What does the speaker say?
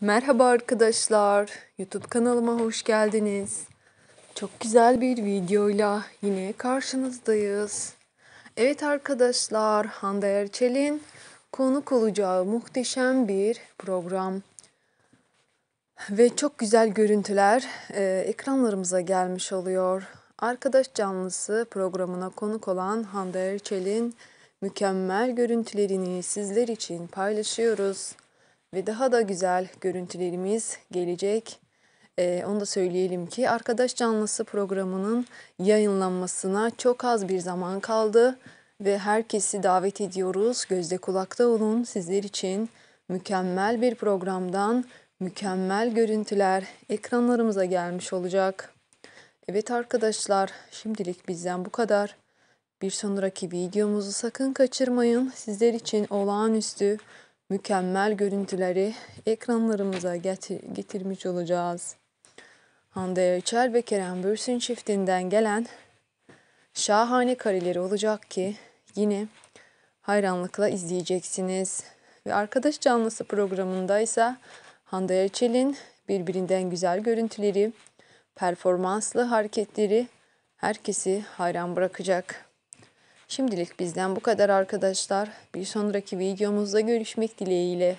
Merhaba arkadaşlar. YouTube kanalıma hoş geldiniz. Çok güzel bir videoyla yine karşınızdayız. Evet arkadaşlar, Hande Erçel'in konuk olacağı muhteşem bir program. Ve çok güzel görüntüler e, ekranlarımıza gelmiş oluyor. Arkadaş Canlısı programına konuk olan Hande Erçel'in mükemmel görüntülerini sizler için paylaşıyoruz ve daha da güzel görüntülerimiz gelecek. Ee, onu da söyleyelim ki Arkadaş Canlısı programının yayınlanmasına çok az bir zaman kaldı ve herkesi davet ediyoruz. Gözde kulakta olun sizler için mükemmel bir programdan mükemmel görüntüler ekranlarımıza gelmiş olacak. Evet arkadaşlar şimdilik bizden bu kadar. Bir sonraki videomuzu sakın kaçırmayın. Sizler için olağanüstü mükemmel görüntüleri ekranlarımıza getir getirmiş olacağız. Hande Erçel ve Kerem Bürsin çiftinden gelen şahane kareleri olacak ki yine hayranlıkla izleyeceksiniz. Ve Arkadaş Canlısı programında ise Hande Erçel'in birbirinden güzel görüntüleri, performanslı hareketleri herkesi hayran bırakacak. Şimdilik bizden bu kadar arkadaşlar. Bir sonraki videomuzda görüşmek dileğiyle.